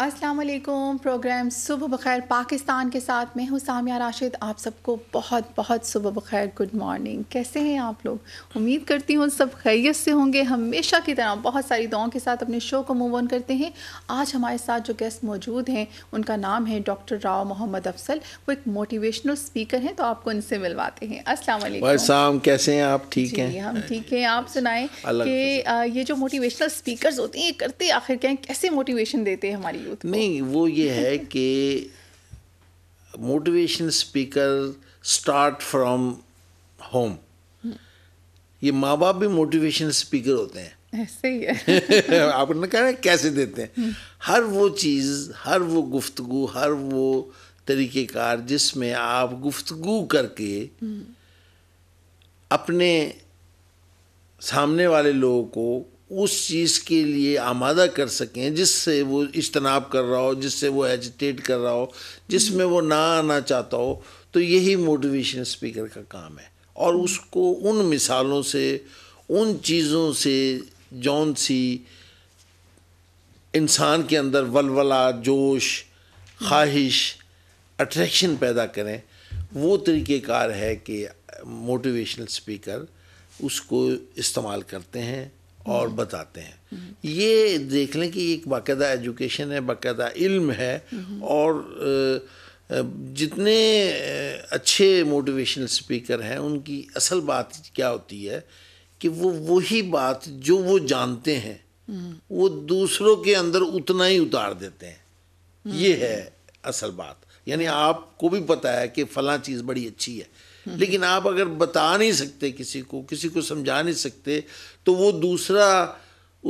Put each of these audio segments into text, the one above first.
Aslam programme सुबह बखैर पाकिस्तान के साथ मैं हूँ सामिया राशिद आप सबको बहुत बहुत सुबह बखैर गुड मॉर्निंग कैसे हैं आप लोग उम्मीद करती हूँ सब खैरियत से होंगे हमेशा की तरह बहुत सारी दुआओं के साथ अपने शो को मूव ऑन करते हैं आज हमारे साथ जो गेस्ट मौजूद हैं उनका नाम है डॉक्टर राव मोहम्मद अफसल वो एक मोटिवेशनल स्पीकर हैं तो आपको उनसे मिलवाते हैं असलम कैसे हैं आप ठीक हैं हम ठीक हैं आप सुनाएं कि ये जो मोटिवेशनल स्पीकर होते हैं ये करते आखिर क्या कैसे मोटिवेशन देते हैं हमारी नहीं वो ये है कि motivation speaker start from home ये माँ बाप भी मोटिवेशन स्पीकर होते हैं ऐसे ही है आपने कहा ना कैसे देते हैं हम्म। हर वो चीज़ हर वो गुफ्तगु हर वो तरीक़ेकार जिसमें आप गुफ्तगु करके हम्म। अपने सामने वाले लोगों को उस चीज़ के लिए आमादा कर सकें जिससे वो इज्तनाब कर रहा हो जिससे वो एजिटेट कर रहा हो जिसमें वो ना आना चाहता हो तो यही मोटिवेशन स्पीकर का काम है और उसको उन मिसालों से उन चीज़ों से जौन सी इंसान के अंदर वलवला जोश ख्वाहिश अट्रैक्शन पैदा करें वो तरीक़ेकार है कि मोटिवेशनल स्पीकर उसको इस्तेमाल करते हैं और बताते हैं ये देख लें कि एक बाकायदा एजुकेशन है बाकायदा इल्म है और जितने अच्छे मोटिवेशनल स्पीकर हैं उनकी असल बात क्या होती है कि वो वही बात जो वो जानते हैं वो दूसरों के अंदर उतना ही उतार देते हैं ये है असल बात यानी आपको भी पता है कि फला चीज़ बड़ी अच्छी है लेकिन आप अगर बता नहीं सकते किसी को किसी को समझा नहीं सकते तो वो दूसरा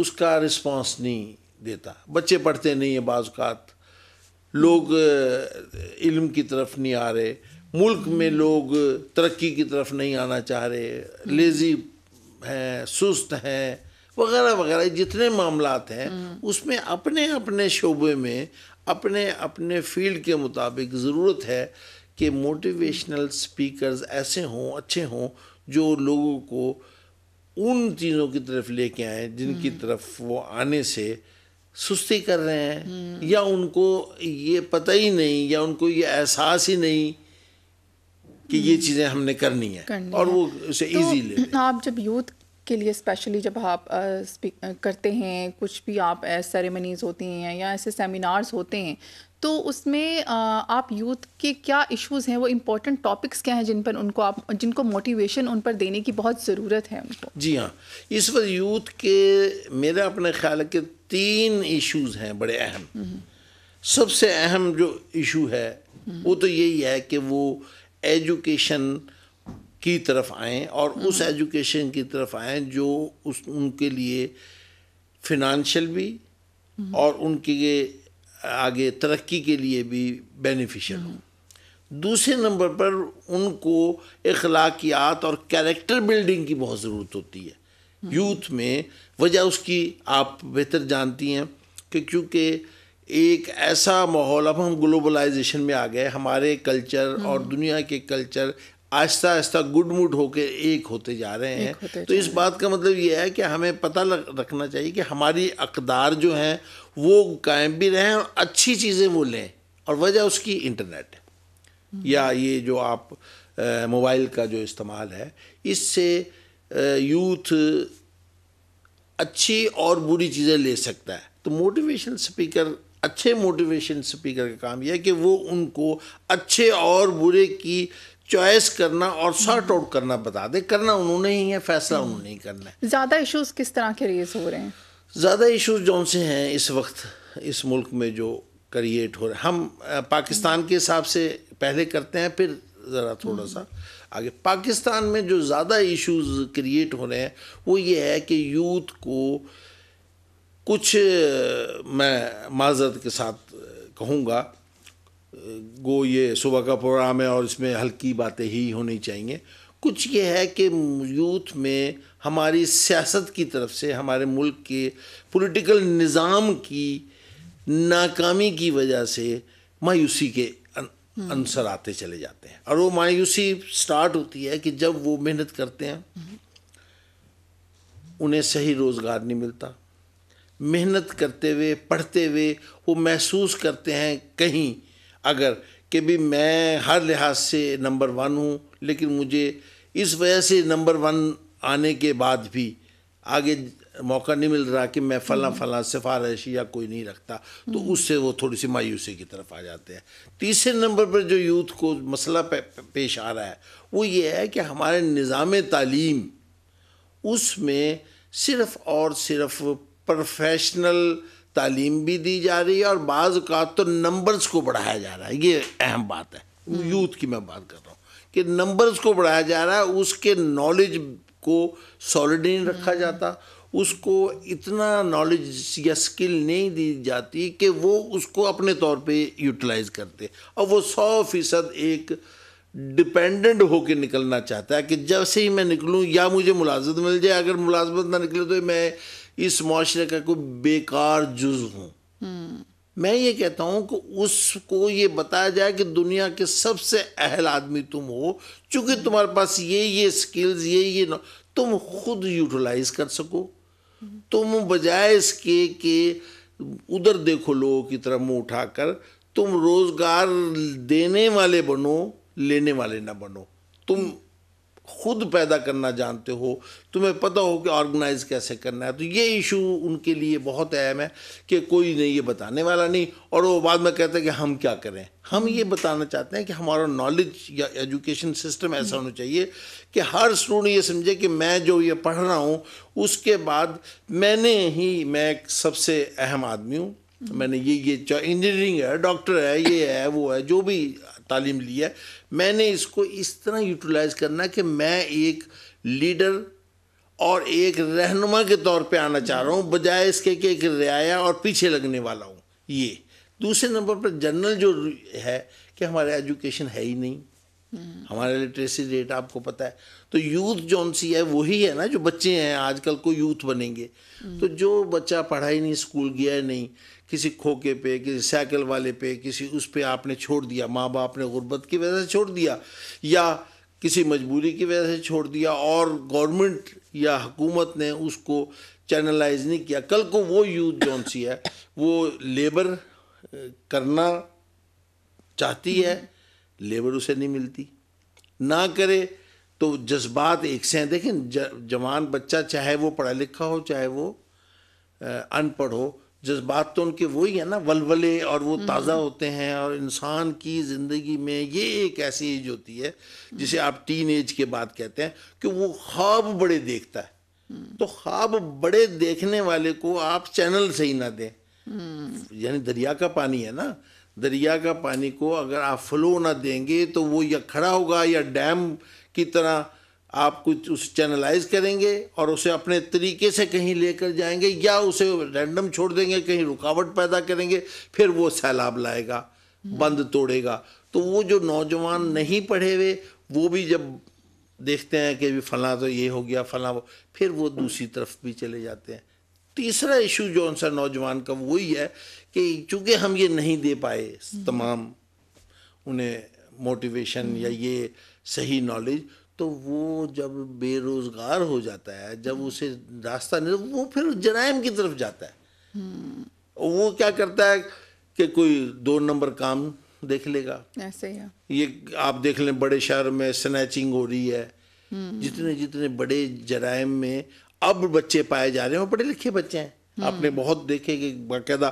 उसका रिस्पांस नहीं देता बच्चे पढ़ते नहीं है बाज़ात लोग इल्म की तरफ नहीं आ रहे मुल्क में लोग तरक्की की तरफ नहीं आना चाह रहे हम्म। लेज़ी हैं सुस्त हैं वगैरह वगैरह जितने मामला हैं हम्म। उसमें अपने अपने शोबे में अपने अपने फील्ड के मुताबिक ज़रूरत है कि मोटिवेशनल स्पीकर्स ऐसे हों अच्छे हों जो लोगों को उन चीज़ों की तरफ लेके आए जिनकी हम्म। तरफ वो आने से सुस्ती कर रहे हैं हम्म। या उनको ये पता ही नहीं या उनको ये एहसास ही नहीं कि ये हम्म। चीज़ें हमने करनी है करनी और है। वो उसे ईजी तो आप जब यूथ के लिए स्पेशली जब आप आ, करते हैं कुछ भी आप सेरेमनीज होती हैं या ऐसे सेमिनार्स होते हैं तो उसमें आप यूथ के क्या इश्यूज हैं वो इम्पोर्टेंट टॉपिक्स क्या हैं जिन पर उनको आप जिनको मोटिवेशन उन पर देने की बहुत ज़रूरत है उनको जी हाँ इस वक्त यूथ के मेरा अपने ख्याल के तीन इश्यूज हैं बड़े अहम हम्म, हम्म। सबसे अहम जो इशू है हम्म। वो तो यही है कि वो एजुकेशन की तरफ आएँ और उस एजुकेशन की तरफ आएँ जो उस उनके लिए फिनंशल भी और उनके आगे तरक्की के लिए भी बेनिफिशियल हूँ दूसरे नंबर पर उनको अखलाकियात और कैरेक्टर बिल्डिंग की बहुत ज़रूरत होती है यूथ में वजह उसकी आप बेहतर जानती हैं कि क्योंकि एक ऐसा माहौल अब हम ग्लोबलाइजेशन में आ गए हमारे कल्चर और हम्म। दुनिया के कल्चर आहिस्ता आहिस्ता गुड मूड होके एक होते जा रहे हैं तो इस बात का मतलब ये है कि हमें पता रखना चाहिए कि हमारी अकदार जो हैं वो कायम भी रहें और अच्छी चीज़ें वो लें और वजह उसकी इंटरनेट या ये जो आप मोबाइल का जो इस्तेमाल है इससे यूथ अच्छी और बुरी चीज़ें ले सकता है तो मोटिवेशन स्पीकर अच्छे मोटिवेशन स्पीकर का काम यह है कि वो उनको अच्छे और बुरे की चॉइस करना और हम्म। सॉर्ट आउट करना बता दे करना उन्होंने ही है फैसला हम्म। उन्होंने ही करना है ज़्यादा इश्यूज किस तरह के रेज हो रहे हैं ज़्यादा इश्यूज जौन से हैं इस वक्त इस मुल्क में जो क्रिएट हो रहे हैं हम पाकिस्तान हम्म। के हिसाब से पहले करते हैं फिर ज़रा थोड़ा सा आगे पाकिस्तान में जो ज़्यादा इश्यूज क्रिएट हो रहे हैं वो ये है कि यूथ को कुछ मैं माजरत के साथ कहूँगा गो ये सुबह का प्रोग्राम है और इसमें हल्की बातें ही होनी चाहिए कुछ ये है कि यूथ में हमारी सियासत की तरफ से हमारे मुल्क के पॉलिटिकल निज़ाम की नाकामी की वजह से मायूसी के हम्म। अंसर आते चले जाते हैं और वो मायूसी स्टार्ट होती है कि जब वो मेहनत करते हैं हम्म। उन्हें सही रोज़गार नहीं मिलता मेहनत करते हुए पढ़ते हुए वो महसूस करते हैं कहीं अगर कि भी मैं हर लिहाज से नंबर वन हूँ लेकिन मुझे इस वजह से नंबर वन आने के बाद भी आगे मौका नहीं मिल रहा कि मैं फला हम्म। फला सिफारिश या कोई नहीं रखता तो उससे वो थोड़ी सी मायूसी की तरफ आ जाते हैं तीसरे नंबर पर जो यूथ को मसला पे, पेश आ रहा है वो ये है कि हमारे निज़ाम तालीम उसमें सिर्फ़ और सिर्फ प्रोफेशनल तालीम भी दी जा रही है और बाज़ का तो नंबर्स को बढ़ाया जा रहा है ये अहम बात है यूथ की मैं बात कर रहा हूँ कि नंबर्स को बढ़ाया जा रहा है उसके नॉलेज को सॉलिड नहीं रखा जाता उसको इतना नॉलेज या स्किल नहीं दी जाती कि वो उसको अपने तौर पे यूटिलाइज करते और वो सौ फीसद एक डिपेंडेंट होकर निकलना चाहता है कि जैसे ही मैं निकलूँ या मुझे मुलाजमत मिल जाए अगर मुलाजमत ना निकले तो मैं इस माशरे का कोई बेकार जुज हूँ मैं ये कहता हूँ कि उसको ये बताया जाए कि दुनिया के सबसे अहल आदमी तुम हो चूंकि तुम्हारे पास ये ये स्किल्स ये ये तुम खुद यूटिलाइज कर सको तुम बजाय इसके के उधर देखो लोगों की तरफ मुंह उठाकर तुम रोजगार देने वाले बनो लेने वाले ना बनो तुम खुद पैदा करना जानते हो तुम्हें पता हो कि ऑर्गेनाइज़ कैसे करना है तो ये इशू उनके लिए बहुत अहम है कि कोई नहीं ये बताने वाला नहीं और वो बाद में कहते हैं कि हम क्या करें हम ये बताना चाहते हैं कि हमारा नॉलेज या एजुकेशन सिस्टम ऐसा होना चाहिए कि हर स्टूडेंट ये समझे कि मैं जो ये पढ़ रहा हूँ उसके बाद मैंने ही मैं सबसे अहम आदमी हूँ मैंने ये ये इंजीनियरिंग है डॉक्टर है ये है वो है जो भी तालीम ली है मैंने इसको इस तरह यूटिलाइज करना कि मैं एक लीडर और एक रहनुमा के तौर पे आना चाह रहा हूँ बजाय इसके कि एक रियाया और पीछे लगने वाला हूँ ये दूसरे नंबर पर जनरल जो है कि हमारे एजुकेशन है ही नहीं हमारा लिटरेसी रेट आपको पता है तो यूथ जौन सी है वही है ना जो बच्चे हैं आजकल को यूथ बनेंगे तो जो बच्चा पढ़ाई नहीं स्कूल गया है नहीं किसी खोके पे किसी साइकिल वाले पे किसी उस पर आपने छोड़ दिया माँ बाप ने गुर्बत की वजह से छोड़ दिया या किसी मजबूरी की वजह से छोड़ दिया और गवर्नमेंट या हुकूमत ने उसको चैनलाइज नहीं किया कल को वो यूथ जोन सी है वो लेबर करना चाहती है लेबर उसे नहीं मिलती ना करे तो जज्बात एक से हैं देखें जवान बच्चा चाहे वो पढ़ा लिखा हो चाहे वो अनपढ़ हो जज्बात तो उनके वही है ना वलवले और वो हम्म। ताज़ा होते हैं और इंसान की ज़िंदगी में ये एक ऐसी एज होती है हम्म। जिसे आप टीन एज के बाद कहते हैं कि वो ख्वाब बड़े देखता है हम्म। तो ख्वाब बड़े देखने वाले को आप चैनल से ही ना दें यानी दरिया का पानी है ना दरिया का पानी को अगर आप फ्लो ना देंगे तो वो या खड़ा होगा या डैम की तरह आप कुछ उस चैनलाइज करेंगे और उसे अपने तरीके से कहीं लेकर जाएंगे या उसे रैंडम छोड़ देंगे कहीं रुकावट पैदा करेंगे फिर वो सैलाब लाएगा बंद तोड़ेगा तो वो जो नौजवान नहीं पढ़े हुए वो भी जब देखते हैं कि फला तो ये हो गया फला वो फिर वो दूसरी तरफ भी चले जाते हैं तीसरा इशू जो आंसर नौजवान का वही है कि चूंकि हम ये नहीं दे पाए तमाम उन्हें मोटिवेशन या हम्म। ये सही नॉलेज तो वो जब बेरोजगार हो जाता है जब हम्म। उसे रास्ता नहीं वो फिर जराइम की तरफ जाता है हम्म। वो क्या करता है कि कोई दो नंबर काम देख लेगा ऐसे ही ये आप देख लें बड़े शहर में स्नैचिंग हो रही है जितने जितने बड़े जराइम में अब बच्चे पाए जा रहे हैं वो पढ़े लिखे बच्चे हैं आपने हम्म। बहुत देखे कि बाकायदा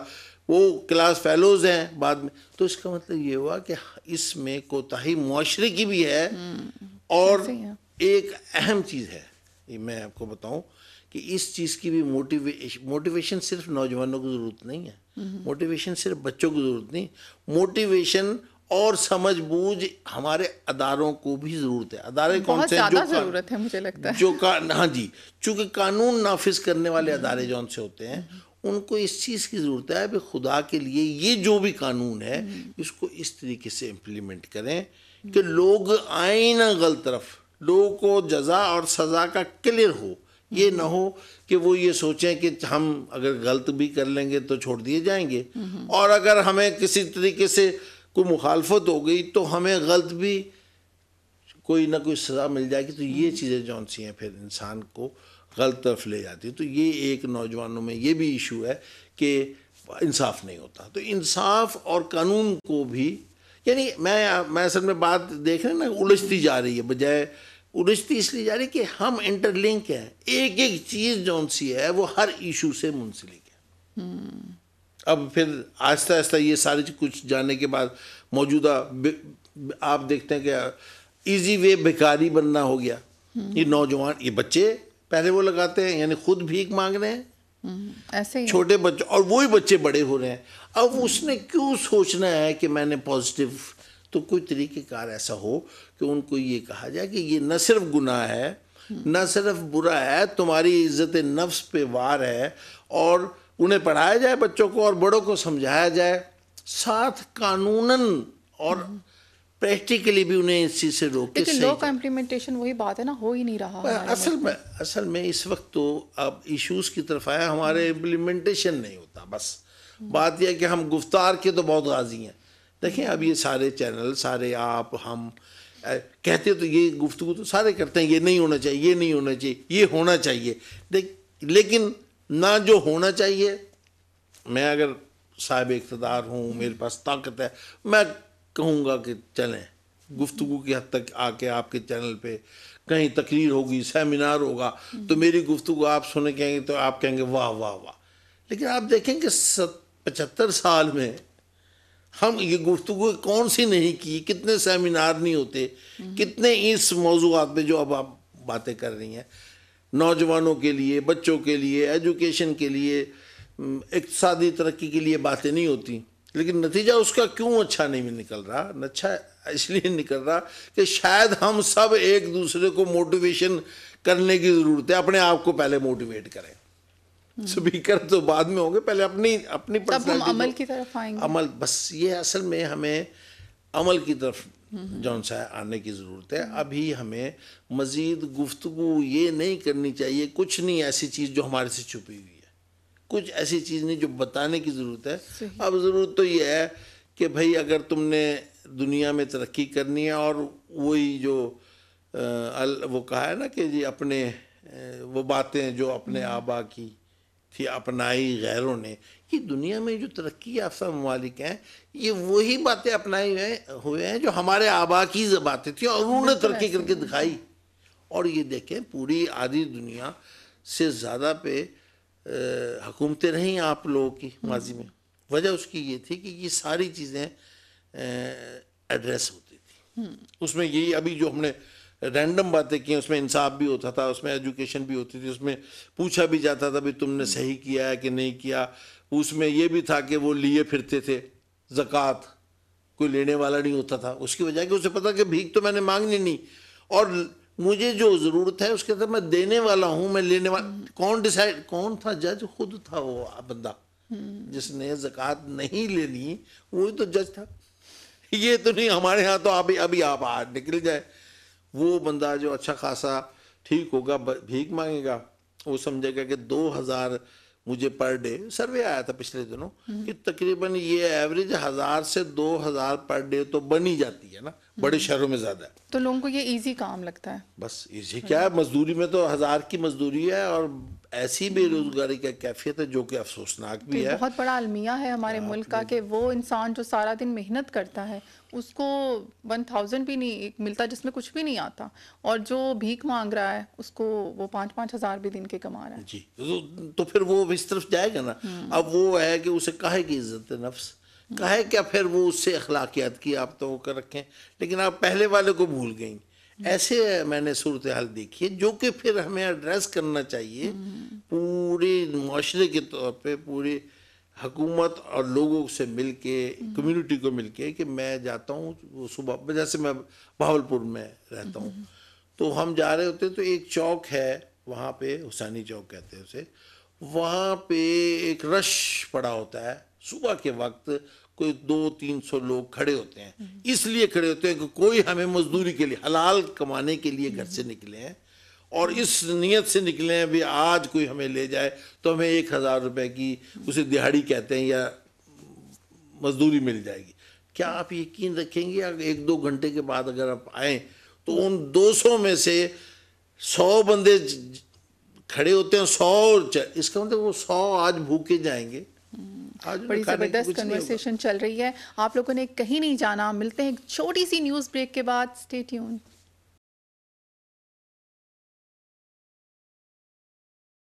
वो क्लास फेलोज हैं बाद में तो इसका मतलब ये हुआ कि इसमें कोताही मुआरे की भी है हम्म। और एक अहम चीज़ है ये मैं आपको बताऊं कि इस चीज़ की भी मोटिवेशन मोटिवेशन सिर्फ नौजवानों को ज़रूरत नहीं है मोटिवेशन हम्म। सिर्फ बच्चों को ज़रूरत नहीं मोटिवेशन और समझ बूझ हमारे अदारों को भी ज़रूरत है अदारे कौन से जो ज़रूरत है मुझे लगता है जो का हाँ जी चूँकि कानून नाफिज करने वाले अदारे जौन से होते हैं उनको इस चीज़ की ज़रूरत है भाई खुदा के लिए ये जो भी कानून है इसको इस तरीके से इम्प्लीमेंट करें कि लोग आए ना गलत तरफ लोगों को जजा और सज़ा का क्लियर हो ये ना हो कि वो ये सोचें कि हम अगर गलत भी कर लेंगे तो छोड़ दिए जाएंगे और अगर हमें किसी तरीके से कोई मुखालफत हो गई तो हमें गलत भी कोई ना कोई सज़ा मिल जाएगी तो ये चीज़ें जौन सी हैं फिर इंसान को गलत तरफ ले जाती है तो ये एक नौजवानों में ये भी इशू है कि इंसाफ नहीं होता तो इंसाफ और कानून को भी यानी मैं मैं असल में बात देख रहे ना उलझती जा रही है बजाय उलझती इसलिए जा रही है कि हम इंटरलिंक हैं एक एक चीज़ जौन सी है वो हर इशू से मुंसलिक है हम्म। अब फिर आहिस्ता आहिस्ता ये सारी चीज़ कुछ जानने के बाद मौजूदा आप देखते हैं कि इजी वे बेकारी बनना हो गया हम्म। ये नौजवान ये बच्चे पहले वो लगाते हैं यानी खुद भीख मांग रहे हैं हम्म, ऐसे ही छोटे बच्चे और वो ही बच्चे बड़े हो रहे हैं अब हम्म। उसने क्यों सोचना है कि मैंने पॉजिटिव तो कोई तरीक़ेकार ऐसा हो कि उनको ये कहा जाए कि ये न सिर्फ गुनाह है न सिर्फ बुरा है तुम्हारी इज्जत नफ्स पे वार है और उन्हें पढ़ाया जाए बच्चों को और बड़ों को समझाया जाए साथ कानूनन और हम्म। प्रैक्टिकली भी उन्हें इस चीज़ से रोक लॉ का इम्प्लीमेंटेशन वही बात है ना हो ही नहीं रहा असल में असल में इस वक्त तो अब इश्यूज़ की तरफ आया हमारे इम्प्लीमेंटेशन नहीं होता बस हम्म। बात यह कि हम गुफ्तार के तो बहुत गाजी हैं देखें अब ये सारे चैनल सारे आप हम कहते तो ये गुफ्तु तो सारे करते हैं ये नहीं होना चाहिए ये नहीं होना चाहिए ये होना चाहिए लेकिन ना जो होना चाहिए मैं अगर साहब इकतदार हूँ मेरे पास ताकत है मैं कहूँगा कि चलें गुफ्तु की हद तक आके आपके चैनल पे कहीं तकरीर होगी सेमिनार होगा तो मेरी गुफ्तु आप सुने कहेंगे तो आप कहेंगे वाह वाह वाह लेकिन आप देखेंगे पचहत्तर साल में हम ये गुफ्तु कौन सी नहीं की कितने सेमिनार नहीं होते कितने इस मौजूद पे जो अब आप बातें कर रही हैं नौजवानों के लिए बच्चों के लिए एजुकेशन के लिए इकतदी तरक्की के लिए बातें नहीं होती लेकिन नतीजा उसका क्यों अच्छा नहीं निकल रहा अच्छा इसलिए निकल रहा कि शायद हम सब एक दूसरे को मोटिवेशन करने की ज़रूरत है अपने आप को पहले मोटिवेट करें स्पीकर तो बाद में होंगे पहले अपनी अपनी अमल की तरफ आएंगे अमल बस ये असल में हमें अमल की तरफ जौन सा आने की ज़रूरत है अभी हमें मज़ीद गुफ्तु ये नहीं करनी चाहिए कुछ नहीं ऐसी चीज़ जो हमारे से छुपी हुई है कुछ ऐसी चीज़ नहीं जो बताने की ज़रूरत है अब ज़रूरत तो ये है कि भाई अगर तुमने दुनिया में तरक्की करनी है और वही जो अल वो कहा है ना कि जी अपने वो बातें जो अपने हम्म। आबा की थी अपनाई गैरों ने कि दुनिया में जो तरक्की याफ्ता ममालिक हैं ये वही बातें अपनाई हुए हुए हैं जो हमारे आबा की बातें थी और उन्होंने तरक्की करके दिखाई और ये देखें पूरी आधी दुनिया से ज़्यादा पे हुकूमतें रहीं आप लोगों की हम्म। माजी में वजह उसकी ये थी कि ये सारी चीज़ें एड्रेस होती थी हम्म। उसमें यही अभी जो हमने रैंडम बातें की उसमें इंसाफ भी होता था उसमें एजुकेशन भी होती थी उसमें पूछा भी जाता था भी तुमने सही किया है कि नहीं किया उसमें यह भी था कि वो लिए फिरते थे ज़क़़त कोई लेने वाला नहीं होता था उसकी वजह कि उसे पता कि भीख तो मैंने मांगनी नहीं और मुझे जो ज़रूरत है उसके अंदर मैं देने वाला हूँ मैं लेने वाला हम्म। कौन डिसाइड कौन था जज खुद था वो बंदा हम्म। जिसने ज़क़़त नहीं लेनी वही तो जज था ये तो नहीं हमारे यहाँ तो अभी अभी आप आ निकल जाए वो बंदा जो अच्छा खासा ठीक होगा भीख मांगेगा वो समझेगा कि दो हज़ार मुझे पर डे सर्वे आया था पिछले दिनों कि तकरीबन ये एवरेज हजार से दो हजार पर डे तो बनी जाती है ना बड़े हम्म। शहरों में ज़्यादा है तो लोगों को ये इजी काम लगता है बस इजी क्या है हम्म। मजदूरी में तो हज़ार की मजदूरी है और ऐसी हम्म। बेरोजगारी का कैफियत है जो कि अफसोसनाक भी तो है बहुत बड़ा अलमिया है हमारे मुल्क का कि वो इंसान जो सारा दिन मेहनत करता है उसको वन थाउजेंड भी नहीं मिलता जिसमें कुछ भी नहीं आता और जो भीख मांग रहा है उसको वो पाँच पाँच हज़ार भी दिन के कमा रहा है जी तो, तो फिर वो इस तरफ जाएगा ना अब वो है कि उसे कहेगी की इज्जत नफ्स कहे क्या फिर वो उससे अखलाकियात की आप तो कर रखें लेकिन आप पहले वाले को भूल गई ऐसे मैंने सूरत हाल देखी है जो कि फिर हमें एड्रेस करना चाहिए पूरे माशरे के तौर पे पूरे हकूमत और लोगों से मिल के कम्यूनिटी को मिल के कि मैं जाता हूँ वो सुबह जैसे मैं भावलपुर में रहता हूँ तो हम जा रहे होते तो एक चौक है वहाँ पे हुसैनी चौक कहते हैं उसे वहाँ पे एक रश पड़ा होता है सुबह के वक्त कोई दो तीन सौ लोग खड़े होते हैं इसलिए खड़े होते हैं कि कोई हमें मजदूरी के लिए हलाल कमाने के लिए घर से निकले हैं और इस नीयत से निकले हैं भी आज कोई हमें ले जाए तो हमें एक हज़ार रुपये की उसे दिहाड़ी कहते हैं या मजदूरी मिल जाएगी क्या आप यकीन रखेंगे अगर एक दो घंटे के बाद अगर आप आए तो उन 200 में से 100 बंदे खड़े होते हैं 100 इसका मतलब वो 100 आज भूखे जाएंगे बड़ी ज़बरदस्त कन्वर्सेशन चल रही है आप लोगों ने कहीं नहीं जाना मिलते हैं एक छोटी सी न्यूज़ ब्रेक के बाद स्टेट्यून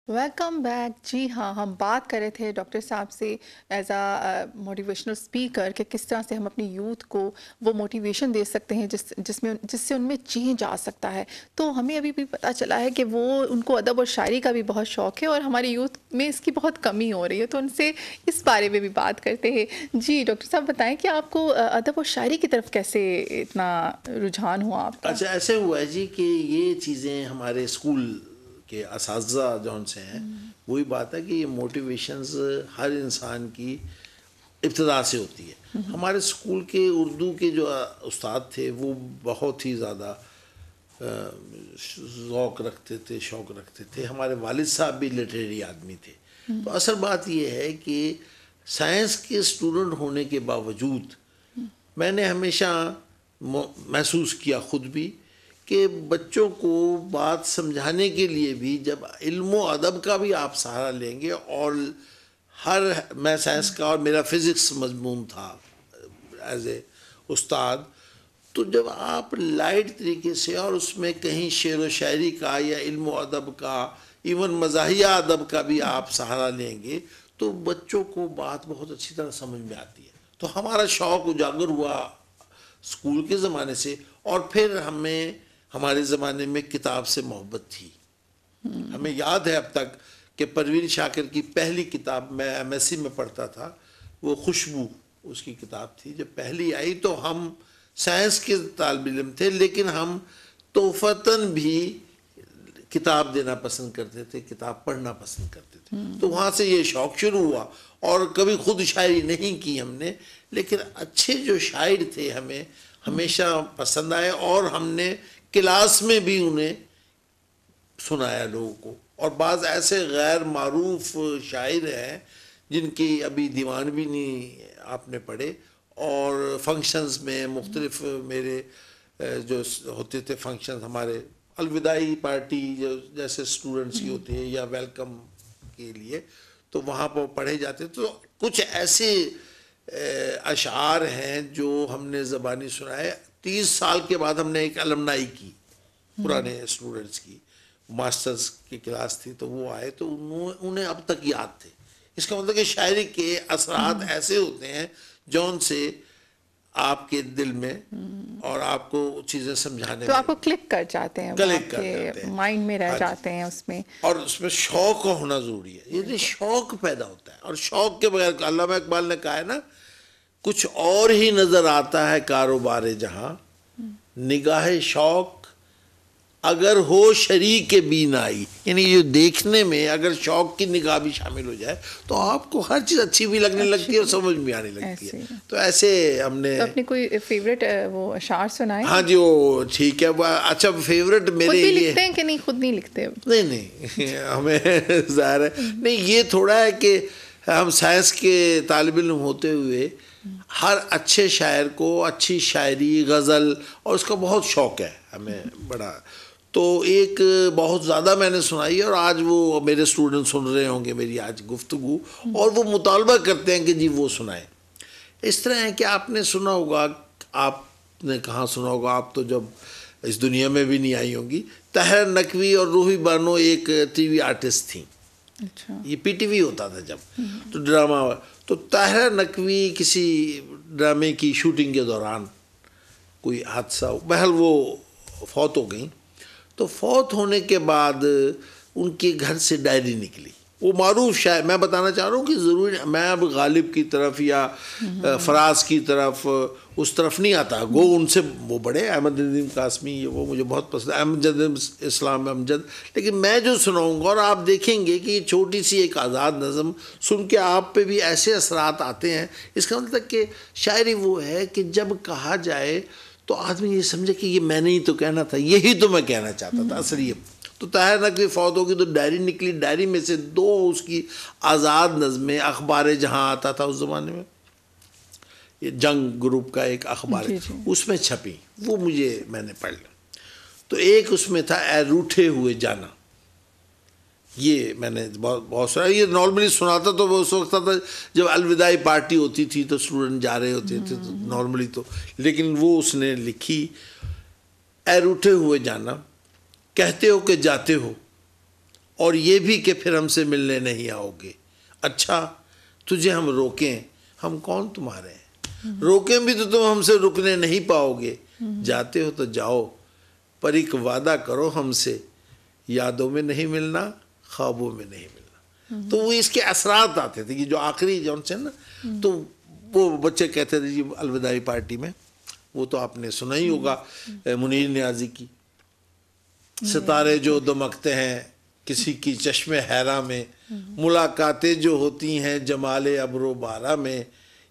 वेलकम बैक जी हाँ हम बात कर रहे थे डॉक्टर साहब से एज आ मोटिवेशनल स्पीकर कि किस तरह से हम अपनी यूथ को वो मोटिवेशन दे सकते हैं जिस जिसमें जिससे उनमें चेंज आ सकता है तो हमें अभी भी पता चला है कि वो उनको अदब और शायरी का भी बहुत शौक़ है और हमारी यूथ में इसकी बहुत कमी हो रही है तो उनसे इस बारे में भी बात करते हैं जी डॉक्टर साहब बताएं कि आपको uh, अदब और शायरी की तरफ कैसे इतना रुझान हुआ आपका अच्छा ऐसे हुआ है जी कि ये चीज़ें हमारे स्कूल के इस जो से हैं वही बात है कि ये मोटिवेशंस हर इंसान की इब्तदा से होती है हमारे स्कूल के उर्दू के जो उस्ताद थे वो बहुत ही ज़्यादा शौक रखते थे शौक रखते थे हमारे वालिद साहब भी लिटरेरी आदमी थे तो असल बात यह है कि साइंस के स्टूडेंट होने के बावजूद मैंने हमेशा महसूस किया ख़ुद भी कि बच्चों को बात समझाने के लिए भी जब इल्म अदब का भी आप सहारा लेंगे और हर मैं साइंस का और मेरा फिज़िक्स मजमून था एज ए उस्ताद तो जब आप लाइट तरीके से और उसमें कहीं शेर व शायरी का या इल्म अदब का इवन मजाहिया अदब का भी आप सहारा लेंगे तो बच्चों को बात बहुत अच्छी तरह समझ में आती है तो हमारा शौक़ उजागर हुआ स्कूल के ज़माने से और फिर हमें हमारे ज़माने में किताब से मोहब्बत थी हमें याद है अब तक कि परवीन शाकिर की पहली किताब मैं सी में पढ़ता था वो खुशबू उसकी किताब थी जब पहली आई तो हम साइंस के तालब इम थे लेकिन हम तोहफ़ता भी किताब देना पसंद करते थे किताब पढ़ना पसंद करते थे हम्म। तो वहाँ से ये शौक़ शुरू हुआ और कभी खुद शायरी नहीं की हमने लेकिन अच्छे जो शायर थे हमें हमेशा पसंद आए और हमने क्लास में भी उन्हें सुनाया लोगों को और बाज़ ऐसे गैर मरूफ शायर हैं जिनकी अभी दीवान भी नहीं आपने पढ़े और फंक्शंस में मुख्तलफ मेरे जो होते थे फंक्शन हमारे अलविदाई पार्टी जो जैसे स्टूडेंट्स की होती है या वेलकम के लिए तो वहाँ पर पढ़े जाते तो कुछ ऐसे अशार हैं जो हमने ज़बानी सुनाए तीस साल के बाद हमने एक अलमनाई की पुराने स्टूडेंट्स हम्म। की मास्टर्स की क्लास थी तो वो आए तो उन्हें अब तक याद थे इसका मतलब कि शायरी के असरात हम्म। ऐसे होते हैं जो उनसे आपके दिल में हम्म। और आपको चीजें समझाने तो आपको क्लिक कर जाते हैं क्लिक कर माइंड में रह हाँ जाते हैं उसमें और उसमें शौक होना जरूरी है यदि शौक पैदा होता है और शौक के बगैर अल्लाह इकबाल ने कहा है ना कुछ और ही नज़र आता है कारोबार जहाँ निगाह शौक अगर हो शरी के बीन आई यानी ये देखने में अगर शौक की निगाह भी शामिल हो जाए तो आपको हर चीज़ अच्छी भी लगने अच्छी लगती है और समझ में आने लगती है तो ऐसे हमने तो अपने कोई फेवरेट वो अशार सुनाए हाँ जी वो ठीक है अच्छा फेवरेट मेरे खुद भी लिखते हैं कि नहीं खुद नहीं लिखते नहीं नहीं हमें ज़ाहिर है नहीं ये थोड़ा है कि हम साइंस के तालब इम होते हुए हर अच्छे शायर को अच्छी शायरी गज़ल और उसका बहुत शौक़ है हमें बड़ा तो एक बहुत ज़्यादा मैंने सुनाई और आज वो मेरे स्टूडेंट सुन रहे होंगे मेरी आज गुफ्तु और वो मुतालबा करते हैं कि जी वो सुनाएं इस तरह है कि आपने सुना होगा आपने कहाँ सुना होगा आप तो जब इस दुनिया में भी नहीं आई होंगी तहर नकवी और रूही बानो एक टीवी आर्टिस्ट थी अच्छा ये पीटीवी होता था जब हम्म। तो ड्रामा तो ताहरा नकवी किसी ड्रामे की शूटिंग के दौरान कोई हादसा बहल वो फौत हो गई तो फौत होने के बाद उनके घर से डायरी निकली वो मरूफ शायर मैं बताना चाह रहा हूँ कि ज़रूर मैं अब गालिब की तरफ या हम्म। फराज की तरफ उस तरफ नहीं आता गो हम्म। उनसे वो बड़े अहमद नदीम कासमी ये वो मुझे बहुत पसंद है अहमद इस्लाम अमजद लेकिन मैं जो सुनाऊँगा और आप देखेंगे कि छोटी सी एक आज़ाद नज़म सुन के आप पे भी ऐसे असरात आते हैं इसका मतलब कि शायरी वो है कि जब कहा जाए तो आदमी ये समझे कि ये मैंने ही तो कहना था यही तो मैं कहना चाहता था हम्म। असर ये तो ताहिर नकवी फ़ौत होगी तो डायरी निकली डायरी में से दो उसकी आज़ाद नज़में अखबार जहाँ आता था उस ज़माने में ये जंग ग्रुप का एक अखबार उसमें छपी वो मुझे मैंने पढ़ लिया तो एक उसमें था ए रूठे हुए जाना ये मैंने बहुत बहुत सुना ये नॉर्मली सुनाता तो उस वक्त था जब अलविदाई पार्टी होती थी तो स्टूडेंट जा रहे होते थे तो हम्म। नॉर्मली तो लेकिन वो उसने लिखी ए रूठे हुए जाना कहते हो कि जाते हो और ये भी कि फिर हमसे मिलने नहीं आओगे अच्छा तुझे हम रोकें हम कौन तुम्हारे हैं रोकें भी तो तुम हमसे रुकने नहीं पाओगे जाते हो तो जाओ पर एक वादा करो हमसे यादों में नहीं मिलना ख्वाबों में नहीं मिलना तो वो इसके असरात आते थे कि जो आखिरी जो है ना तो वो बच्चे कहते थे जी अलविदाई पार्टी में वो तो आपने सुना ही होगा मुनीर न्याजी की सितारे जो दमकते हैं किसी की चश्मे हैरा में मुलाकातें जो होती हैं जमाल अबरो बारा में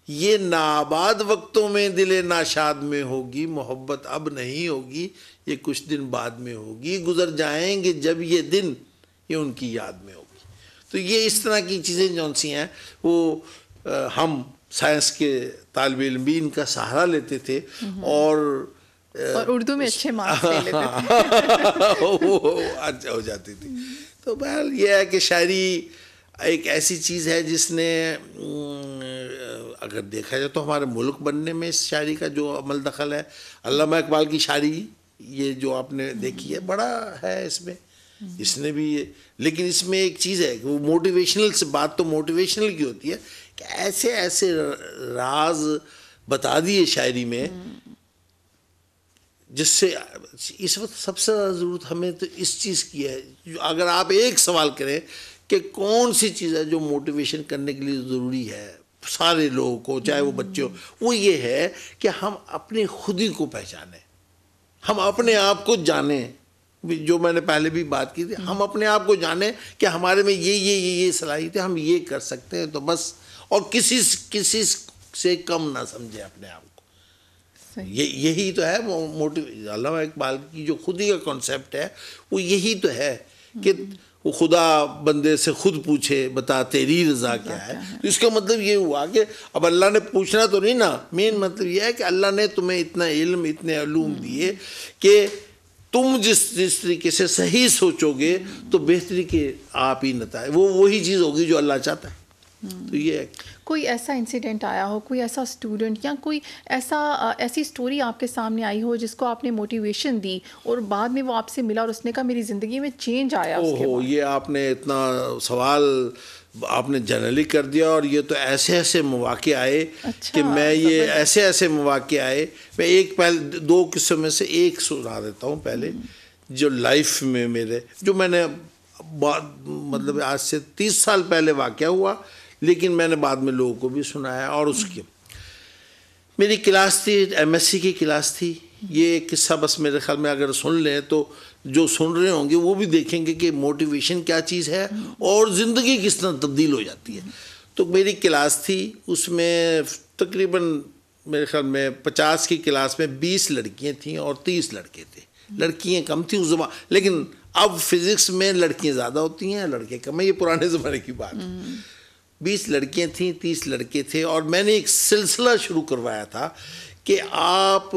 ये नाबाद वक्तों में दिल नाशाद में होगी मोहब्बत अब नहीं होगी ये कुछ दिन बाद में होगी गुजर जाएंगे जब ये दिन ये उनकी याद में होगी तो ये इस तरह की चीज़ें जौन सी हैं वो आ, हम साइंस के तालब इनका का सहारा लेते थे हम्म। और और उर्दू में अच्छे मार्क्स ले लेते अच्छा हो जाती थी तो बहरहाल यह है कि शायरी एक ऐसी चीज़ है जिसने अगर देखा जाए तो हमारे मुल्क बनने में इस शायरी का जो अमल दखल है अलामा इकबाल की शायरी ये जो आपने देखी है बड़ा है इसमें इसने भी ये लेकिन इसमें एक चीज़ है कि वो मोटिवेशनल से बात तो मोटिवेशनल की होती है कि ऐसे ऐसे राज बता दिए शायरी में जिससे इस वक्त सबसे ज़्यादा ज़रूरत हमें तो इस चीज़ की है अगर आप एक सवाल करें कि कौन सी चीज़ है जो मोटिवेशन करने के लिए ज़रूरी है सारे लोगों को चाहे वो बच्चे हो वो ये है कि हम अपने खुद ही को पहचानें हम अपने आप को जाने जो मैंने पहले भी बात की थी हम अपने आप को जानें कि हमारे में ये ये ये ये सलाहित है हम ये कर सकते हैं तो बस और किसी किसी से कम ना समझें अपने आप को ये यही तो है मोटिव अलावा इकबाल की जो खुद ही का कॉन्सेप्ट है वो यही तो है कि वो खुदा बंदे से खुद पूछे बता तेरी रजा क्या है तो इसका मतलब ये हुआ कि अब अल्लाह ने पूछना तो नहीं ना मेन मतलब ये है कि अल्लाह ने तुम्हें इतना इल्म इतने अलूम हम्म। दिए कि तुम जिस जिस तरीके से सही सोचोगे तो बेहतरी के आप ही नता है वो वही चीज़ होगी जो अल्लाह चाहता है हम्म। तो ये है कोई ऐसा इंसिडेंट आया हो कोई ऐसा स्टूडेंट या कोई ऐसा ऐसी स्टोरी आपके सामने आई हो जिसको आपने मोटिवेशन दी और बाद में वो आपसे मिला और उसने कहा मेरी ज़िंदगी में चेंज आया ओ उसके ये आपने इतना सवाल आपने जनरली कर दिया और ये तो ऐसे ऐसे मौाक़े आए अच्छा, कि मैं ये ऐसे ऐसे मौाक़े आए मैं एक पहले दो किस्सों में से एक सुना देता हूँ पहले हम्म। जो लाइफ में मेरे जो मैंने मतलब आज से तीस साल पहले वाक़ हुआ लेकिन मैंने बाद में लोगों को भी सुनाया और उसके मेरी क्लास थी एम की क्लास थी ये किस्सा बस मेरे ख्याल में अगर सुन लें तो जो सुन रहे होंगे वो भी देखेंगे कि मोटिवेशन क्या चीज़ है और ज़िंदगी किस तरह तब्दील हो जाती है तो मेरी क्लास थी उसमें तकरीबन मेरे ख्याल में पचास की क्लास में बीस लड़कियाँ थीं और तीस लड़के थे लड़कियाँ कम थी उस जमा लेकिन अब फिज़िक्स में लड़कियाँ ज़्यादा होती हैं लड़के कम है ये पुराने ज़माने की बात है बीस लड़कियां थीं तीस लड़के थे और मैंने एक सिलसिला शुरू करवाया था कि आप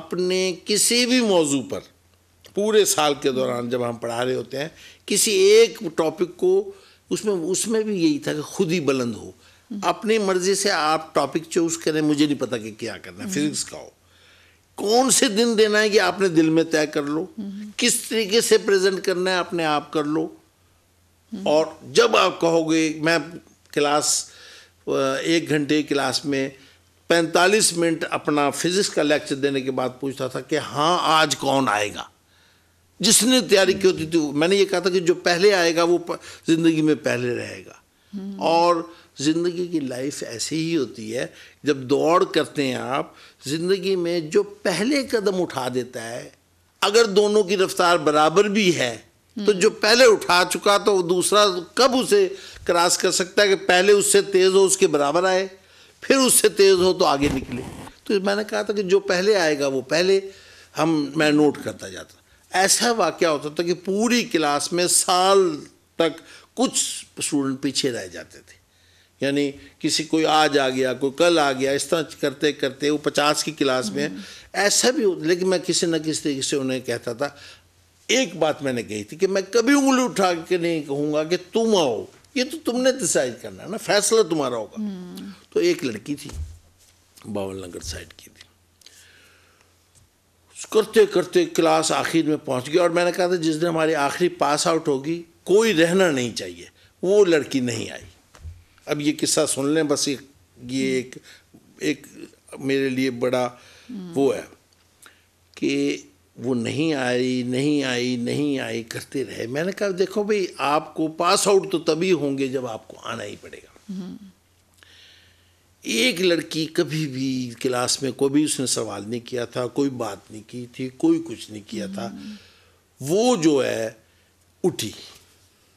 अपने किसी भी मौजू पर पूरे साल के दौरान जब हम पढ़ा रहे होते हैं किसी एक टॉपिक को उसमें उसमें भी यही था कि खुद ही बुलंद हो अपनी मर्जी से आप टॉपिक चूज करें मुझे नहीं पता कि क्या करना है हम्म। फिजिक्स का हो कौन से दिन देना है कि आपने दिल में तय कर लो हम्म। किस तरीके से प्रेजेंट करना है अपने आप कर लो हम्म। और जब आप कहोगे मैं क्लास एक घंटे क्लास में 45 मिनट अपना फिजिक्स का लेक्चर देने के बाद पूछता था कि हाँ आज कौन आएगा जिसने तैयारी की होती थी मैंने ये कहा था कि जो पहले आएगा वो ज़िंदगी में पहले रहेगा और ज़िंदगी की लाइफ ऐसी ही होती है जब दौड़ करते हैं आप ज़िंदगी में जो पहले कदम उठा देता है अगर दोनों की रफ्तार बराबर भी है तो जो पहले उठा चुका तो दूसरा कब उसे क्रॉस कर सकता है कि पहले उससे तेज़ हो उसके बराबर आए फिर उससे तेज़ हो तो आगे निकले तो मैंने कहा था कि जो पहले आएगा वो पहले हम मैं नोट करता जाता ऐसा वाक्य होता था कि पूरी क्लास में साल तक कुछ स्टूडेंट पीछे रह जाते थे यानी किसी कोई आज आ गया कोई कल आ गया इस तरह करते करते वो पचास की क्लास में ऐसा भी लेकिन मैं किसी न किसी तरीके से उन्हें कहता था एक बात मैंने कही थी कि मैं कभी उंगली उठा के नहीं कहूँगा कि तुम आओ ये तो तुमने डिसाइड करना है ना फैसला तुम्हारा होगा तो एक लड़की थी बावल नगर साइड की थी करते करते क्लास आखिर में पहुंच गई और मैंने कहा था जिस दिन हमारी आखिरी पास आउट होगी कोई रहना नहीं चाहिए वो लड़की नहीं आई अब ये किस्सा सुन लें बस एक ये एक एक मेरे लिए बड़ा वो है कि वो नहीं आई नहीं आई नहीं आई करते रहे मैंने कहा देखो भाई आपको पास आउट तो तभी होंगे जब आपको आना ही पड़ेगा हम्म। एक लड़की कभी भी क्लास में कोई भी उसने सवाल नहीं किया था कोई बात नहीं की थी कोई कुछ नहीं किया था हम्म। वो जो है उठी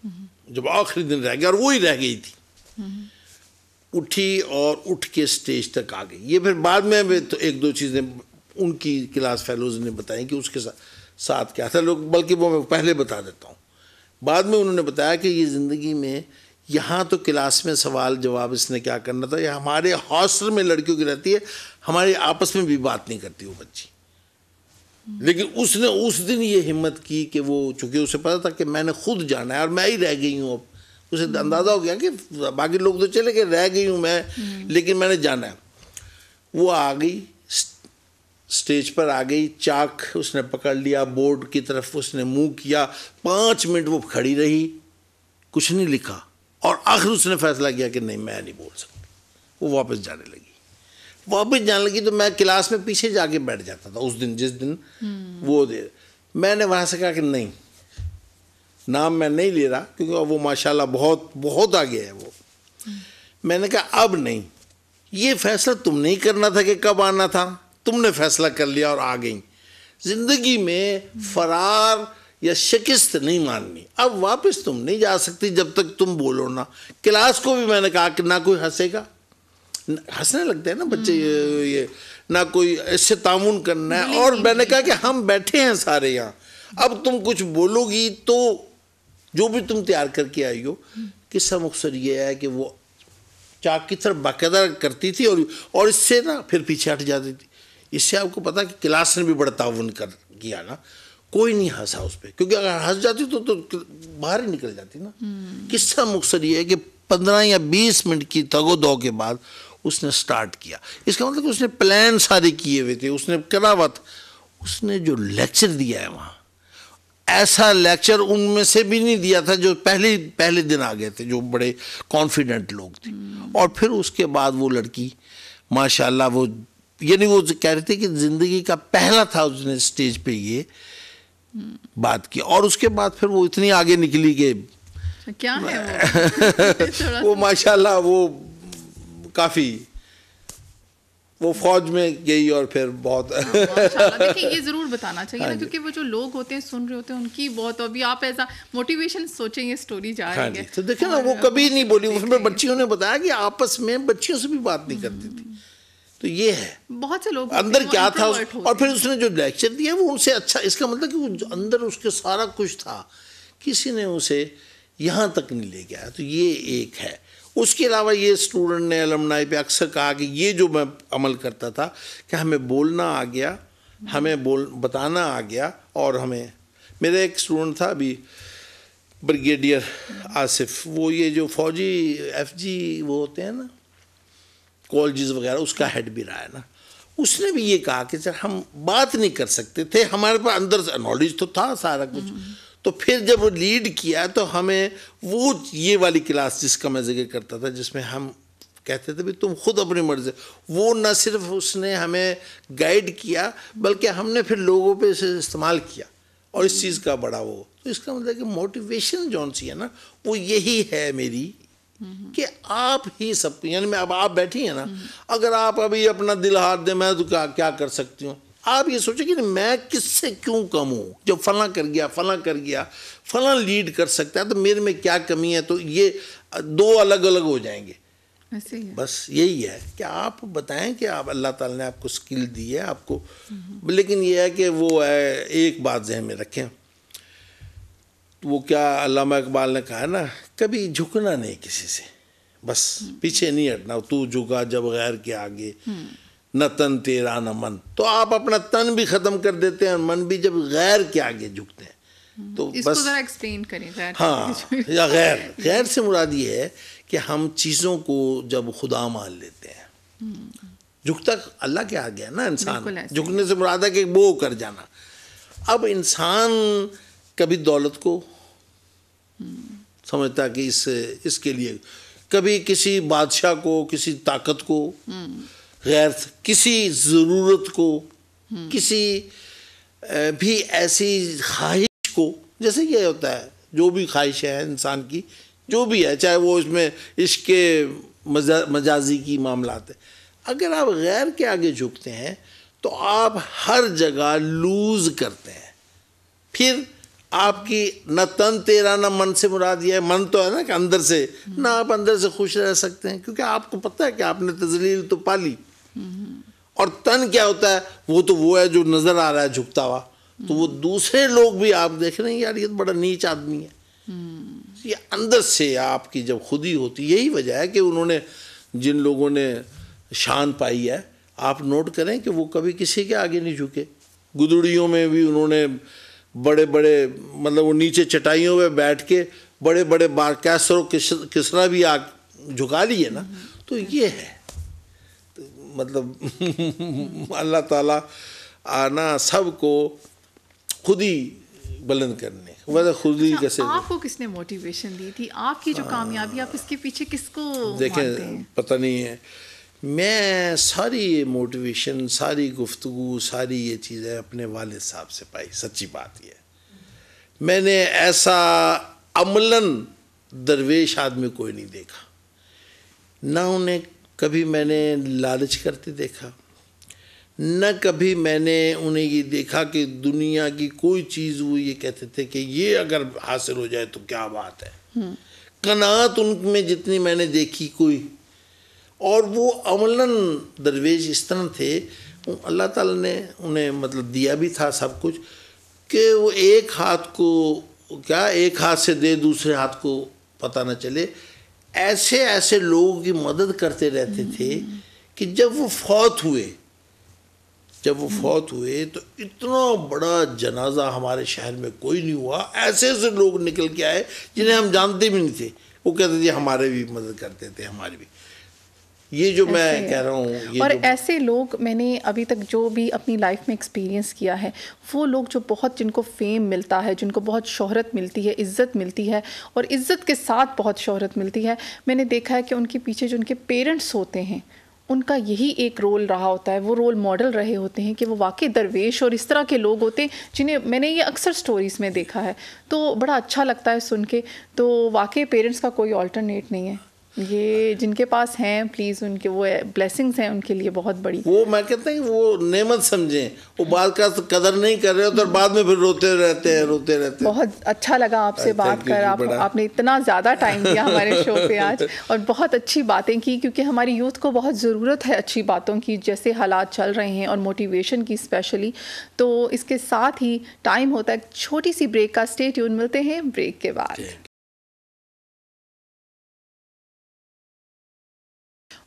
हम्म। जब आखिरी दिन रह गया और वो ही रह गई थी उठी और उठ के स्टेज तक आ गई ये फिर बाद में तो एक दो चीज़ें उनकी क्लास फेलोज़ ने बताई कि उसके साथ साथ क्या था लोग बल्कि वो मैं पहले बता देता हूँ बाद में उन्होंने बताया कि ये ज़िंदगी में यहाँ तो क्लास में सवाल जवाब इसने क्या करना था या हमारे हॉस्टल में लड़कियों की रहती है हमारे आपस में भी बात नहीं करती वो बच्ची लेकिन उसने उस दिन ये हिम्मत की कि वो चूंकि उसे पता था कि मैंने खुद जाना है और मैं ही रह गई हूँ अब उसे हम्म। अंदाज़ा हो गया कि बाकी लोग तो चले गए रह गई हूँ मैं हम्म। लेकिन मैंने जाना है वो आ गई स्टेज पर आ गई चाक उसने पकड़ लिया बोर्ड की तरफ उसने मुंह किया पाँच मिनट वो खड़ी रही कुछ नहीं लिखा और आखिर उसने फैसला किया कि नहीं मैं नहीं बोल सकती वो वापस जाने लगी वापस जाने लगी तो मैं क्लास में पीछे जाके बैठ जाता था उस दिन जिस दिन हम्म। वो दे मैंने वहाँ से कहा कि नहीं नाम मैं नहीं ले रहा क्योंकि वो माशाल्लाह बहुत बहुत आगे है वो हम्म। मैंने कहा अब नहीं ये फैसला तुमने ही करना था कि कब आना था तुमने फैसला कर लिया और आ गई जिंदगी में फरार या शिकस्त नहीं माननी अब वापस तुम नहीं जा सकती जब तक तुम बोलो ना क्लास को भी मैंने कहा कि ना कोई हंसेगा हंसने लगते हैं ना बच्चे ये, हम्म। ये ना कोई इससे ताउन करना है और मैंने कहा कि हम बैठे हैं सारे यहाँ अब तुम कुछ बोलोगी तो जो भी तुम तैयार करके आई हो किस्सा मकसद ये है कि वो चाक की तरफ बाकायदा करती थी और और इससे ना फिर पीछे हट जाती थी इससे आपको पता कि क्लास ने भी बड़ा ताउन कर किया ना कोई नहीं हंसा उस पर क्योंकि अगर हंस जाती तो, तो बाहर ही निकल जाती ना हम्म। किस्सा मकसद ये है कि पंद्रह या बीस मिनट की दो के बाद उसने स्टार्ट किया इसका मतलब कि उसने प्लान सारे किए हुए थे उसने करा हुआ था उसने जो लेक्चर दिया है वहाँ ऐसा लेक्चर उनमें से भी नहीं दिया था जो पहले पहले दिन आ गए थे जो बड़े कॉन्फिडेंट लोग थे हम्म। और फिर उसके बाद वो लड़की माशाल्लाह वो यानी वो कह रहे थे कि जिंदगी का पहला था उसने स्टेज पे ये बात की और उसके बाद फिर वो इतनी आगे निकली के तो क्या है वो वो माशाल्लाह वो काफी वो फौज में गई और फिर बहुत हाँ, देखिए ये जरूर बताना चाहिए ना हाँ क्योंकि वो जो लोग होते हैं सुन रहे होते हैं उनकी बहुत अभी आप ऐसा मोटिवेशन सोचें ये स्टोरी जा रही हाँ है तो देखिए ना वो कभी नहीं बोली उसमें बच्चियों ने बताया कि आपस में बच्चियों से भी बात नहीं करती थी हम्म। तो ये है बहुत से लोग अंदर क्या था और फिर उसने जो लेक्चर दिया वो उनसे अच्छा इसका मतलब कि अंदर उसके सारा कुछ था किसी ने उसे यहाँ तक नहीं ले गया तो ये एक है उसके अलावा ये स्टूडेंट ने अलमनाई पे अक्सर कहा कि ये जो मैं अमल करता था कि हमें बोलना आ गया हमें बोल बताना आ गया और हमें मेरा एक स्टूडेंट था अभी ब्रिगेडियर आसिफ वो ये जो फौजी एफजी वो होते हैं ना कॉलेज वगैरह उसका हेड भी रहा है ना उसने भी ये कहा कि सर हम बात नहीं कर सकते थे हमारे पास अंदर से नॉलेज तो था सारा कुछ हम्म। तो फिर जब वो लीड किया तो हमें वो ये वाली क्लास जिसका मैं जिक्र करता था जिसमें हम कहते थे भी तुम खुद अपनी मर्जी वो न सिर्फ उसने हमें गाइड किया बल्कि हमने फिर लोगों पे इसे इस्तेमाल किया और इस चीज़ का बड़ा वो तो इसका मतलब कि मोटिवेशन जौन सी है ना वो यही है मेरी कि आप ही सब यानी मैं अब आप बैठी हैं ना अगर आप अभी अपना दिल हार दे मैं तो क्या क्या कर सकती हूँ आप ये सोचें कि मैं किससे क्यों कम हूँ जो फला कर गया फला कर गया फला लीड कर सकता है तो मेरे में क्या कमी है तो ये दो अलग अलग हो जाएंगे बस यही है कि आप बताएं कि आप अल्लाह ताला ने आपको स्किल दी है आपको लेकिन यह है कि वो है एक बात जहन में रखें तो वो क्या अलामा इकबाल ने कहा ना कभी झुकना नहीं किसी से बस पीछे नहीं हटना तू झुका जब गैर के आगे न तन तेरा न मन तो आप अपना तन भी खत्म कर देते हैं और मन भी जब गैर के आगे झुकते हैं हम्म। तो बस एक्सप्लेन करें गैर हाँ या गैर गैर से मुराद ये है कि हम चीज़ों को जब खुदा मान लेते हैं हम्म। झुकता अल्लाह के आगे है ना इंसान झुकने से मुराद है कि वो कर जाना अब इंसान कभी दौलत को समझता कि इस इसके लिए कभी किसी बादशाह को किसी ताकत को गैर किसी ज़रूरत को किसी भी ऐसी ख्वाहिश को जैसे यह होता है जो भी ख्वाहिश है इंसान की जो भी है चाहे वो इसमें इश्क मजा, मजाजी की मामला है अगर आप गैर के आगे झुकते हैं तो आप हर जगह लूज़ करते हैं फिर आपकी न तन तेरा न मन से मुराद यह मन तो है ना कि अंदर से ना आप अंदर से खुश रह सकते हैं क्योंकि आपको पता है कि आपने तजलील तो पाली और तन क्या होता है वो तो वो है जो नज़र आ रहा है झुकता हुआ तो वो दूसरे लोग भी आप देख रहे हैं यार ये तो बड़ा नीच आदमी है हम्म। ये अंदर से आपकी जब खुदी होती यही वजह है कि उन्होंने जिन लोगों ने शान पाई है आप नोट करें कि वो कभी किसी के आगे नहीं झुके गुदड़ियों में भी उन्होंने बड़े बड़े मतलब वो नीचे चटाइयों में बैठ के बड़े बड़े बार कैसर किस, किसरा भी आ झुका लिए ना तो ये है तो मतलब अल्लाह ताला आना सब को खुद ही बुलंद करने वैसे तो खुद ही अच्छा, कैसे आपको किसने मोटिवेशन दी थी आपकी जो हाँ। कामयाबी आप इसके पीछे किसको देखें पता नहीं है मैं सारी ये मोटिवेशन सारी गुफ्तु सारी ये चीज़ें अपने वाले साहब से पाई सच्ची बात यह मैंने ऐसा अमलन दरवेश आदमी कोई नहीं देखा ना उन्हें कभी मैंने लालच करते देखा न कभी मैंने उन्हें ये देखा कि दुनिया की कोई चीज़ वो ये कहते थे कि ये अगर हासिल हो जाए तो क्या बात है हम्म। कनात उनमें जितनी मैंने देखी कोई और वो अमलन दरवेज इस तरह थे अल्लाह ताला ने उन्हें मतलब दिया भी था सब कुछ कि वो एक हाथ को क्या एक हाथ से दे दूसरे हाथ को पता ना चले ऐसे ऐसे लोगों की मदद करते रहते थे कि जब वो फौत हुए जब वो फौत हुए तो इतना बड़ा जनाजा हमारे शहर में कोई नहीं हुआ ऐसे ऐसे लोग निकल के आए जिन्हें हम जानते भी नहीं थे वो कहते थे हमारे भी मदद करते थे हमारे भी ये जो मैं कह रहा हूँ और ऐसे लोग मैंने अभी तक जो भी अपनी लाइफ में एक्सपीरियंस किया है वो लोग जो बहुत जिनको फेम मिलता है जिनको बहुत शोहरत मिलती है इज़्ज़त मिलती है और इज़्ज़त के साथ बहुत शोहरत मिलती है मैंने देखा है कि उनके पीछे जो उनके पेरेंट्स होते हैं उनका यही एक रोल रहा होता है वो रोल मॉडल रहे होते हैं कि वो वाकई दरवेश और इस तरह के लोग होते हैं जिन्हें मैंने ये अक्सर स्टोरीज़ में देखा है तो बड़ा अच्छा लगता है सुन के तो वाकई पेरेंट्स का कोई ऑल्टरनेट नहीं है ये जिनके पास हैं प्लीज़ उनके वो ब्लेसिंग्स हैं उनके लिए बहुत बड़ी वो मैं कहता हूँ वो नेमत समझें वो बात का कदर नहीं कर रहे हो तो बाद में फिर रोते रहते हैं रोते रहते हैं बहुत अच्छा लगा आपसे बात कर आप, आपने इतना ज़्यादा टाइम दिया हमारे शो पे आज और बहुत अच्छी बातें की क्योंकि हमारी यूथ को बहुत ज़रूरत है अच्छी बातों की जैसे हालात चल रहे हैं और मोटिवेशन की स्पेशली तो इसके साथ ही टाइम होता है छोटी सी ब्रेक का स्टेट यून मिलते हैं ब्रेक के बाद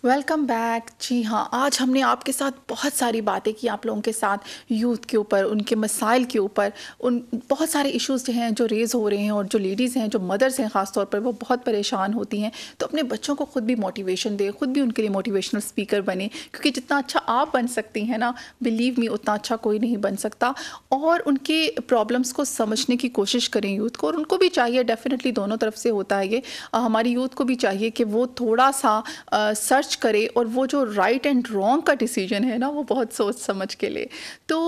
वेलकम बैक जी हाँ आज हमने आपके साथ बहुत सारी बातें की आप लोगों के साथ यूथ के ऊपर उनके मसाइल के ऊपर उन बहुत सारे इश्यूज जो हैं जो रेज़ हो रहे हैं और जो लेडीज़ हैं जो मदर्स हैं ख़ास तौर पर वो बहुत परेशान होती हैं तो अपने बच्चों को ख़ुद भी मोटिवेशन दें खुद भी उनके लिए मोटिवेशनल स्पीकर बने क्योंकि जितना अच्छा आप बन सकती हैं ना बिलीव मी उतना अच्छा कोई नहीं बन सकता और उनके प्रॉब्लम्स को समझने की कोशिश करें यूथ को और उनको भी चाहिए डेफ़िनेटली दोनों तरफ से होता है ये हमारी यूथ को भी चाहिए कि वो थोड़ा सा सर्च करे और वो जो राइट एंड रॉन्ग का डिसीजन है ना वो बहुत सोच समझ के ले तो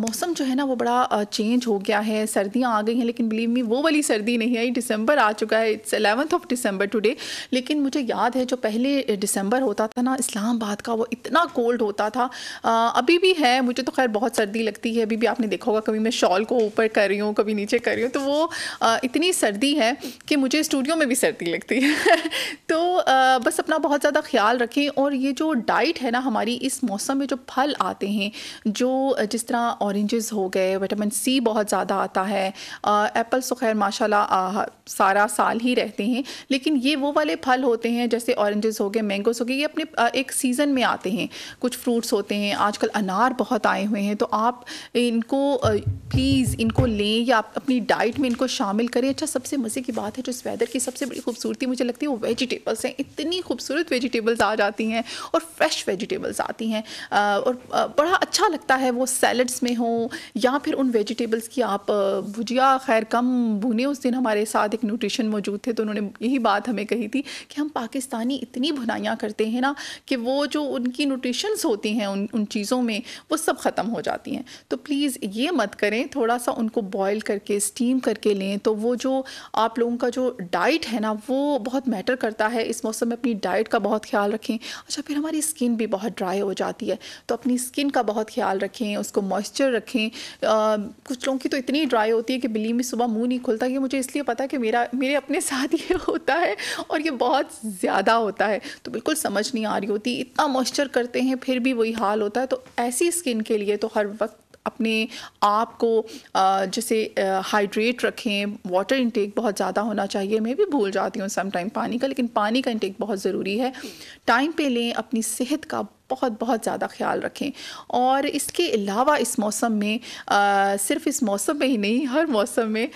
मौसम जो है ना वो बड़ा चेंज हो गया है सर्दियाँ आ गई हैं लेकिन बिलीव मी वो वाली सर्दी नहीं आई दिसंबर आ चुका है it's eleventh of December today लेकिन मुझे याद है जो पहले दिसंबर होता था ना इस्लामाबाद का वो इतना कोल्ड होता था आ, अभी भी है मुझे तो खैर बहुत सर्दी लगती है अभी भी आपने देखा होगा कभी मैं शॉल को ऊपर कर रही हूँ कभी नीचे कर रही हूँ तो वो आ, इतनी सर्दी है कि मुझे स्टूडियो में भी सर्दी लगती है तो आ, बस अपना बहुत ज़्यादा ख्याल रख रखें और ये जो डाइट है ना हमारी इस मौसम में जो फल आते हैं जो जिस तरह ऑरेंजेस हो गए विटामिन सी बहुत ज़्यादा आता है एप्पल्स तो खैर माशाल्लाह सारा साल ही रहते हैं लेकिन ये वो वाले फल होते हैं जैसे ऑरेंजेस हो गए मैंगोस हो गए ये अपने एक सीज़न में आते हैं कुछ फ्रूट्स होते हैं आजकल अनार बहुत आए हुए हैं तो आप इनको प्लीज़ इनको लें या आप अपनी डाइट में इनको शामिल करें अच्छा सबसे मज़े की बात है जो इस वेदर की सबसे बड़ी खूबसूरती मुझे लगती है वो वेजिटेबल्स हैं इतनी खूबसूरत वेजिटेबल्स आ जाती हैं और फ्रेश वेजिटेबल्स आती हैं और बड़ा अच्छा लगता है वो सैलड्स में हो या फिर उन वेजिटेबल्स की आप भुजिया खैर कम भुने उस दिन हमारे साथ एक न्यूट्रिशन मौजूद थे तो उन्होंने यही बात हमें कही थी कि हम पाकिस्तानी इतनी भुनाइयाँ करते हैं ना कि वो जो उनकी न्यूट्रिशंस होती हैं उन उन चीज़ों में वो सब ख़त्म हो जाती हैं तो प्लीज़ ये मत करें थोड़ा सा उनको बॉयल करके स्टीम करके लें तो वो जो आप लोगों का जो डाइट है ना वो बहुत मैटर करता है इस मौसम में अपनी डाइट का बहुत ख्याल रखें अच्छा फिर हमारी स्किन भी बहुत ड्राई हो जाती है तो अपनी स्किन का बहुत ख्याल रखें उसको मॉइस्चर रखें आ, कुछ लोगों की तो इतनी ड्राई होती है कि बिल्ली में सुबह मुंह नहीं खुलता कि मुझे इसलिए पता है कि मेरा मेरे अपने साथ ये होता है और ये बहुत ज़्यादा होता है तो बिल्कुल समझ नहीं आ रही होती इतना मॉइस्चर करते हैं फिर भी वही हाल होता है तो ऐसी स्किन के लिए तो हर वक्त अपने आप को जैसे हाइड्रेट रखें वाटर इंटेक बहुत ज़्यादा होना चाहिए मैं भी भूल जाती हूँ समटाइम पानी का लेकिन पानी का इंटेक बहुत ज़रूरी है टाइम पे लें अपनी सेहत का बहुत बहुत ज़्यादा ख्याल रखें और इसके अलावा इस मौसम में आ, सिर्फ इस मौसम में ही नहीं हर मौसम में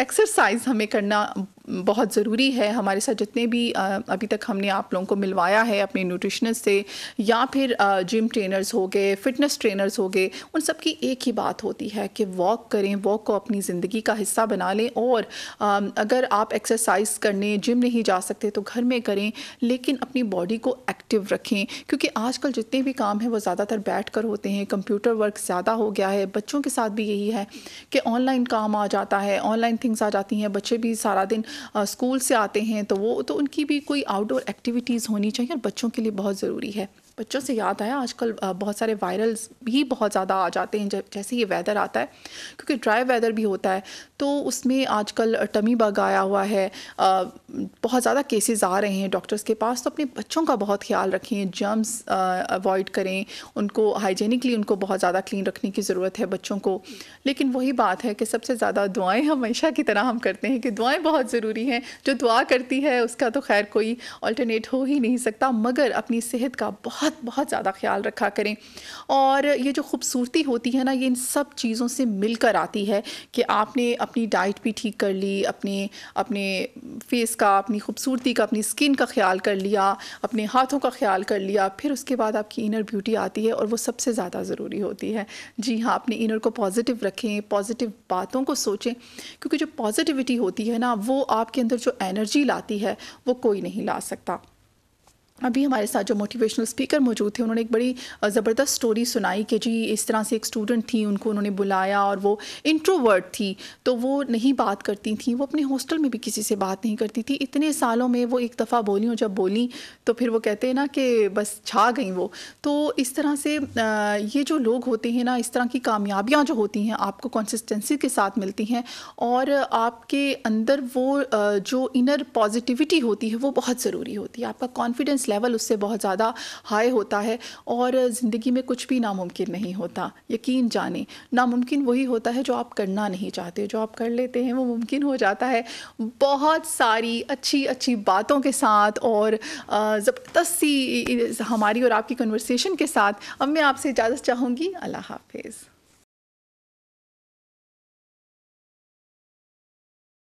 एक्सरसाइज हमें करना बहुत ज़रूरी है हमारे साथ जितने भी अभी तक हमने आप लोगों को मिलवाया है अपने न्यूट्रिशनस से या फिर जिम ट्रेनर्स हो गए फिटनेस ट्रेनर्स हो गए उन सब की एक ही बात होती है कि वॉक करें वॉक को अपनी ज़िंदगी का हिस्सा बना लें और अगर आप एक्सरसाइज करने जिम नहीं जा सकते तो घर में करें लेकिन अपनी बॉडी को एक्टिव रखें क्योंकि आजकल जितने भी काम हैं वो ज़्यादातर बैठ कर होते हैं कंप्यूटर वर्क ज़्यादा हो गया है बच्चों के साथ भी यही है कि ऑनलाइन काम आ जाता है ऑनलाइन थिंग्स आ जाती हैं बच्चे भी सारा दिन स्कूल से आते हैं तो वो तो उनकी भी कोई आउटडोर एक्टिविटीज़ होनी चाहिए और बच्चों के लिए बहुत ज़रूरी है बच्चों से याद आया आजकल बहुत सारे वायरल्स भी बहुत ज़्यादा आ जाते हैं जैसे ये वेदर आता है क्योंकि ड्राई वेदर भी होता है तो उसमें आजकल टमी बग आया हुआ है बहुत ज़्यादा केसेस आ रहे हैं डॉक्टर्स के पास तो अपने बच्चों का बहुत ख्याल रखें जर्म्स अवॉइड करें उनको हाइजेनिकली उनको बहुत ज़्यादा क्लीन रखने की ज़रूरत है बच्चों को लेकिन वही बात है कि सबसे ज़्यादा दुआएँ हमेशा की तरह हम करते हैं कि दुआएँ बहुत ज़रूरी हैं जो दुआ करती है उसका तो खैर कोई ऑल्टरनेट हो ही नहीं सकता मगर अपनी सेहत का बहुत बहुत बहुत ज़्यादा ख्याल रखा करें और ये जो खूबसूरती होती है ना ये इन सब चीज़ों से मिलकर आती है कि आपने अपनी डाइट भी ठीक कर ली अपने अपने फेस का अपनी खूबसूरती का अपनी स्किन का ख्याल कर लिया अपने हाथों का ख्याल कर लिया फिर उसके बाद आपकी इनर ब्यूटी आती है और वो सबसे ज़्यादा ज़रूरी होती है जी हाँ अपने इनर को पॉजिटिव रखें पॉजिटिव बातों को सोचें क्योंकि जो पॉजिटिविटी होती है ना वो आपके अंदर जो एनर्जी लाती है वो कोई नहीं ला सकता अभी हमारे साथ जो मोटिवेशनल स्पीकर मौजूद थे उन्होंने एक बड़ी ज़बरदस्त स्टोरी सुनाई कि जी इस तरह से एक स्टूडेंट थी उनको उन्होंने बुलाया और वो इंट्रोवर्ट थी तो वो नहीं बात करती थी वो अपने हॉस्टल में भी किसी से बात नहीं करती थी इतने सालों में वो एक दफ़ा बोली और जब बोली तो फिर वो कहते हैं ना कि बस छा गई वो तो इस तरह से ये जो लोग होते हैं ना इस तरह की कामयाबियाँ जो होती हैं आपको कंसिस्टेंसी के साथ मिलती हैं और आपके अंदर वो जो इनर पॉजिटिविटी होती है वो बहुत ज़रूरी होती है आपका कॉन्फिडेंस लेवल उससे बहुत ज़्यादा हाई होता है और ज़िंदगी में कुछ भी नामुमकिन नहीं होता यकीन जाने नामुमकिन वही होता है जो आप करना नहीं चाहते जो आप कर लेते हैं वो मुमकिन हो जाता है बहुत सारी अच्छी अच्छी बातों के साथ और ज़बरदस्ती हमारी और आपकी कन्वर्सेशन के साथ अब मैं आपसे इजाज़त चाहूँगी अल्लाह हाफिज़